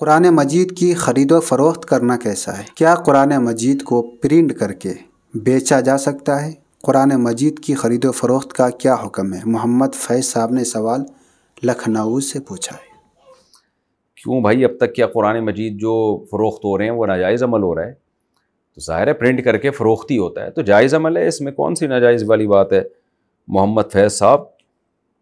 कुरान मजीद की ख़रीदो फरोख्त करना कैसा है क्या कुरान मजीद को प्रिंट करके बेचा जा सकता है कुरान मजीद की ख़रीदो फरोख्त का क्या हुक्म है मोहम्मद फैज़ साहब ने सवाल लखनऊ से पूछा है क्यों भाई अब तक क्या कुरान मजीद जो फ़रोख्त हो रहे हैं वो नाजायज़ अमल हो रहा है तो ज़ाहिर है प्रिंट करके फ़रोख्त ही होता है तो जायज़ अमल है इसमें कौन सी नाजायज़ वाली बात है मोहम्मद फैज़ साहब